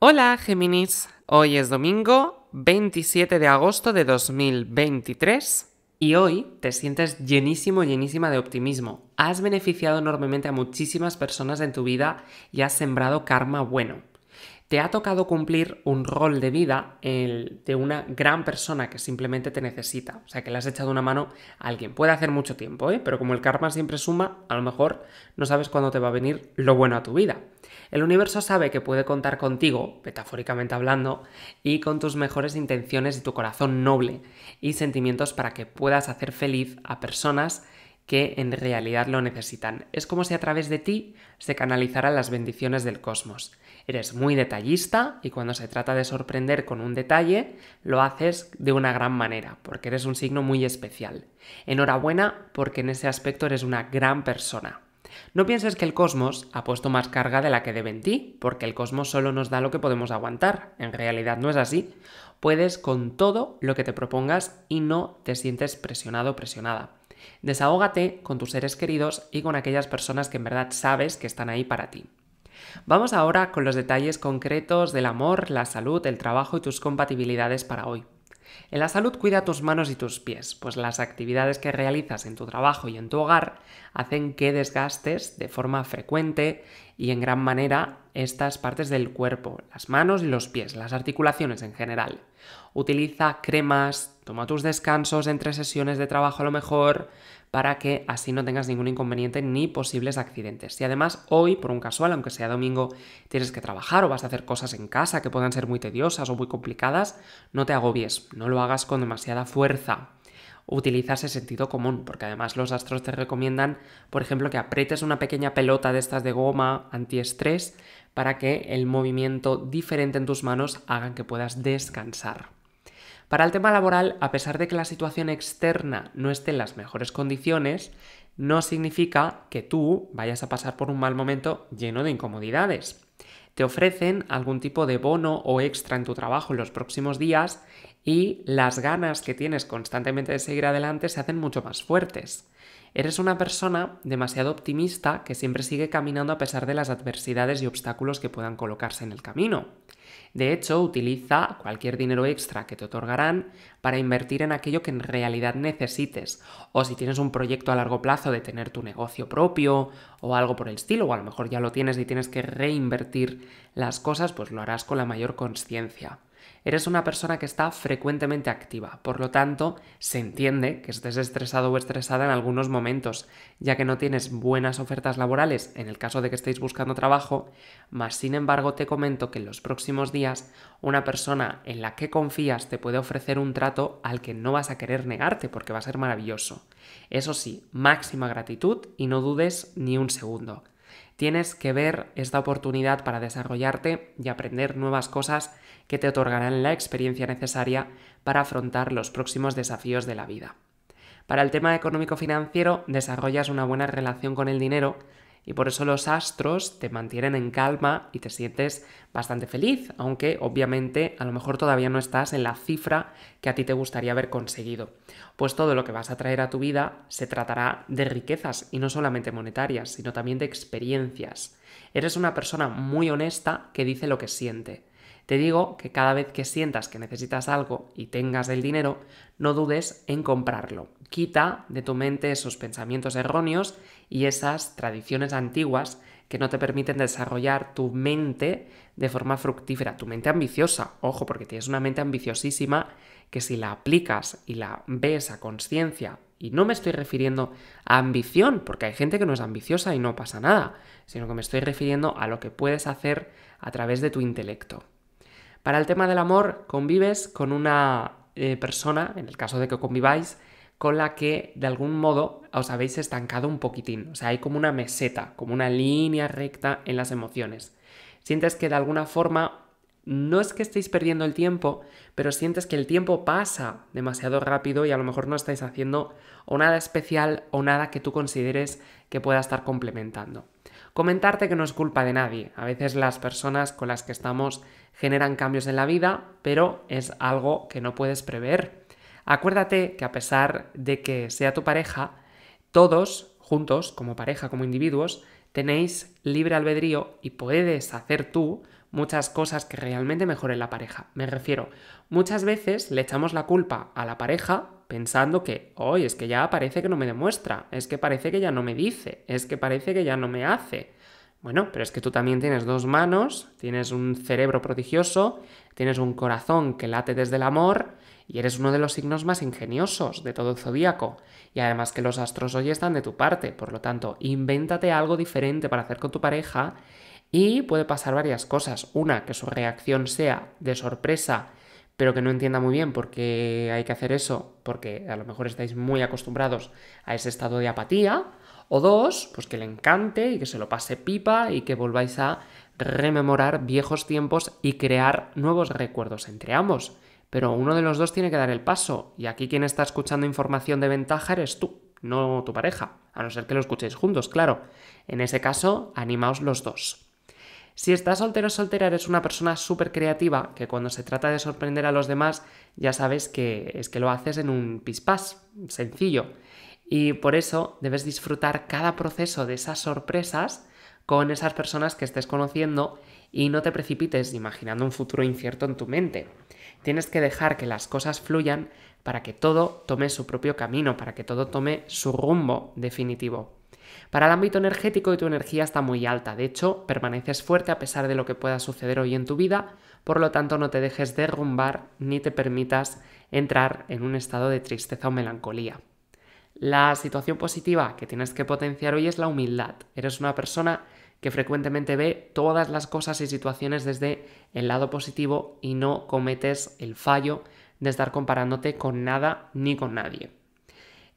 Hola Géminis, hoy es domingo 27 de agosto de 2023 y hoy te sientes llenísimo, llenísima de optimismo. Has beneficiado enormemente a muchísimas personas en tu vida y has sembrado karma bueno. Te ha tocado cumplir un rol de vida el de una gran persona que simplemente te necesita. O sea, que le has echado una mano a alguien. Puede hacer mucho tiempo, ¿eh? pero como el karma siempre suma, a lo mejor no sabes cuándo te va a venir lo bueno a tu vida. El universo sabe que puede contar contigo, metafóricamente hablando, y con tus mejores intenciones y tu corazón noble y sentimientos para que puedas hacer feliz a personas que en realidad lo necesitan. Es como si a través de ti se canalizaran las bendiciones del cosmos. Eres muy detallista y cuando se trata de sorprender con un detalle, lo haces de una gran manera, porque eres un signo muy especial. Enhorabuena porque en ese aspecto eres una gran persona. No pienses que el cosmos ha puesto más carga de la que debe en ti, porque el cosmos solo nos da lo que podemos aguantar. En realidad no es así. Puedes con todo lo que te propongas y no te sientes presionado o presionada. Desahógate con tus seres queridos y con aquellas personas que en verdad sabes que están ahí para ti. Vamos ahora con los detalles concretos del amor, la salud, el trabajo y tus compatibilidades para hoy. En la salud cuida tus manos y tus pies, pues las actividades que realizas en tu trabajo y en tu hogar hacen que desgastes de forma frecuente y en gran manera estas partes del cuerpo, las manos y los pies, las articulaciones en general. Utiliza cremas, toma tus descansos entre sesiones de trabajo a lo mejor, para que así no tengas ningún inconveniente ni posibles accidentes. Si además hoy, por un casual, aunque sea domingo, tienes que trabajar o vas a hacer cosas en casa que puedan ser muy tediosas o muy complicadas, no te agobies, no lo hagas con demasiada fuerza, utiliza ese sentido común, porque además los astros te recomiendan, por ejemplo, que aprietes una pequeña pelota de estas de goma antiestrés para que el movimiento diferente en tus manos hagan que puedas descansar. Para el tema laboral, a pesar de que la situación externa no esté en las mejores condiciones, no significa que tú vayas a pasar por un mal momento lleno de incomodidades. Te ofrecen algún tipo de bono o extra en tu trabajo en los próximos días y las ganas que tienes constantemente de seguir adelante se hacen mucho más fuertes. Eres una persona demasiado optimista que siempre sigue caminando a pesar de las adversidades y obstáculos que puedan colocarse en el camino. De hecho, utiliza cualquier dinero extra que te otorgarán para invertir en aquello que en realidad necesites, o si tienes un proyecto a largo plazo de tener tu negocio propio o algo por el estilo, o a lo mejor ya lo tienes y tienes que reinvertir las cosas, pues lo harás con la mayor conciencia. Eres una persona que está frecuentemente activa, por lo tanto, se entiende que estés estresado o estresada en algún momentos, ya que no tienes buenas ofertas laborales en el caso de que estéis buscando trabajo, mas sin embargo te comento que en los próximos días una persona en la que confías te puede ofrecer un trato al que no vas a querer negarte porque va a ser maravilloso. Eso sí, máxima gratitud y no dudes ni un segundo. Tienes que ver esta oportunidad para desarrollarte y aprender nuevas cosas que te otorgarán la experiencia necesaria para afrontar los próximos desafíos de la vida. Para el tema económico-financiero desarrollas una buena relación con el dinero y por eso los astros te mantienen en calma y te sientes bastante feliz, aunque obviamente a lo mejor todavía no estás en la cifra que a ti te gustaría haber conseguido. Pues todo lo que vas a traer a tu vida se tratará de riquezas y no solamente monetarias, sino también de experiencias. Eres una persona muy honesta que dice lo que siente te digo que cada vez que sientas que necesitas algo y tengas el dinero, no dudes en comprarlo. Quita de tu mente esos pensamientos erróneos y esas tradiciones antiguas que no te permiten desarrollar tu mente de forma fructífera, tu mente ambiciosa. Ojo, porque tienes una mente ambiciosísima que si la aplicas y la ves a conciencia, y no me estoy refiriendo a ambición, porque hay gente que no es ambiciosa y no pasa nada, sino que me estoy refiriendo a lo que puedes hacer a través de tu intelecto. Para el tema del amor, convives con una eh, persona, en el caso de que conviváis, con la que de algún modo os habéis estancado un poquitín. O sea, hay como una meseta, como una línea recta en las emociones. Sientes que de alguna forma no es que estéis perdiendo el tiempo, pero sientes que el tiempo pasa demasiado rápido y a lo mejor no estáis haciendo o nada especial o nada que tú consideres que pueda estar complementando. Comentarte que no es culpa de nadie. A veces las personas con las que estamos generan cambios en la vida, pero es algo que no puedes prever. Acuérdate que a pesar de que sea tu pareja, todos, juntos, como pareja, como individuos, tenéis libre albedrío y puedes hacer tú muchas cosas que realmente mejoren la pareja. Me refiero, muchas veces le echamos la culpa a la pareja pensando que, hoy es que ya parece que no me demuestra, es que parece que ya no me dice, es que parece que ya no me hace. Bueno, pero es que tú también tienes dos manos, tienes un cerebro prodigioso, tienes un corazón que late desde el amor y eres uno de los signos más ingeniosos de todo el zodíaco. Y además que los astros hoy están de tu parte, por lo tanto, invéntate algo diferente para hacer con tu pareja y puede pasar varias cosas. Una, que su reacción sea de sorpresa, pero que no entienda muy bien por qué hay que hacer eso, porque a lo mejor estáis muy acostumbrados a ese estado de apatía o dos, pues que le encante y que se lo pase pipa y que volváis a rememorar viejos tiempos y crear nuevos recuerdos entre ambos. Pero uno de los dos tiene que dar el paso y aquí quien está escuchando información de ventaja eres tú, no tu pareja, a no ser que lo escuchéis juntos, claro. En ese caso, animaos los dos. Si estás soltero o soltera, eres una persona súper creativa, que cuando se trata de sorprender a los demás, ya sabes que es que lo haces en un pispás, sencillo. Y por eso debes disfrutar cada proceso de esas sorpresas con esas personas que estés conociendo y no te precipites imaginando un futuro incierto en tu mente. Tienes que dejar que las cosas fluyan para que todo tome su propio camino, para que todo tome su rumbo definitivo. Para el ámbito energético, tu energía está muy alta, de hecho, permaneces fuerte a pesar de lo que pueda suceder hoy en tu vida, por lo tanto no te dejes derrumbar ni te permitas entrar en un estado de tristeza o melancolía. La situación positiva que tienes que potenciar hoy es la humildad. Eres una persona que frecuentemente ve todas las cosas y situaciones desde el lado positivo y no cometes el fallo de estar comparándote con nada ni con nadie.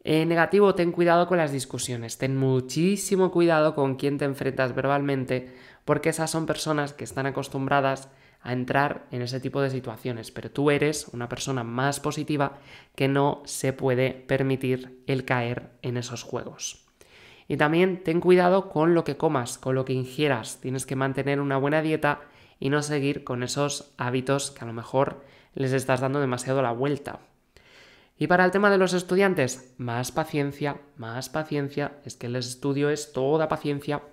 En eh, negativo, ten cuidado con las discusiones, ten muchísimo cuidado con quién te enfrentas verbalmente, porque esas son personas que están acostumbradas a entrar en ese tipo de situaciones, pero tú eres una persona más positiva que no se puede permitir el caer en esos juegos. Y también ten cuidado con lo que comas, con lo que ingieras, tienes que mantener una buena dieta y no seguir con esos hábitos que a lo mejor les estás dando demasiado la vuelta. Y para el tema de los estudiantes, más paciencia, más paciencia, es que el estudio es toda paciencia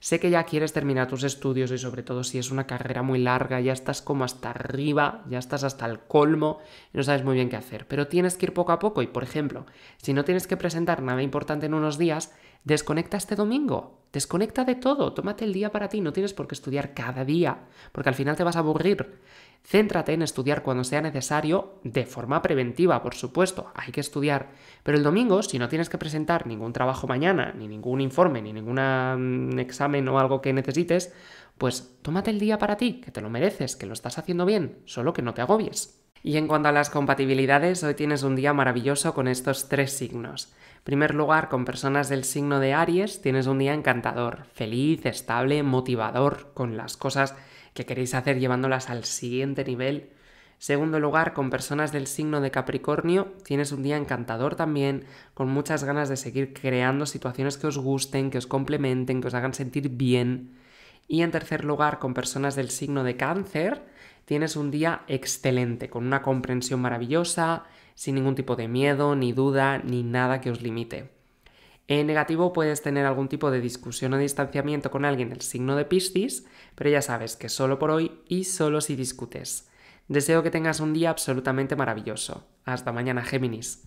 Sé que ya quieres terminar tus estudios y sobre todo si es una carrera muy larga, ya estás como hasta arriba, ya estás hasta el colmo no sabes muy bien qué hacer, pero tienes que ir poco a poco y por ejemplo, si no tienes que presentar nada importante en unos días, desconecta este domingo, desconecta de todo, tómate el día para ti, no tienes por qué estudiar cada día, porque al final te vas a aburrir Céntrate en estudiar cuando sea necesario, de forma preventiva, por supuesto, hay que estudiar. Pero el domingo, si no tienes que presentar ningún trabajo mañana, ni ningún informe, ni ningún mm, examen o algo que necesites, pues tómate el día para ti, que te lo mereces, que lo estás haciendo bien, solo que no te agobies. Y en cuanto a las compatibilidades, hoy tienes un día maravilloso con estos tres signos. En primer lugar, con personas del signo de Aries, tienes un día encantador, feliz, estable, motivador, con las cosas que queréis hacer llevándolas al siguiente nivel. Segundo lugar, con personas del signo de Capricornio, tienes un día encantador también, con muchas ganas de seguir creando situaciones que os gusten, que os complementen, que os hagan sentir bien. Y en tercer lugar, con personas del signo de Cáncer, tienes un día excelente, con una comprensión maravillosa, sin ningún tipo de miedo, ni duda, ni nada que os limite. En negativo puedes tener algún tipo de discusión o distanciamiento con alguien del signo de Piscis, pero ya sabes que solo por hoy y solo si discutes. Deseo que tengas un día absolutamente maravilloso. Hasta mañana, Géminis.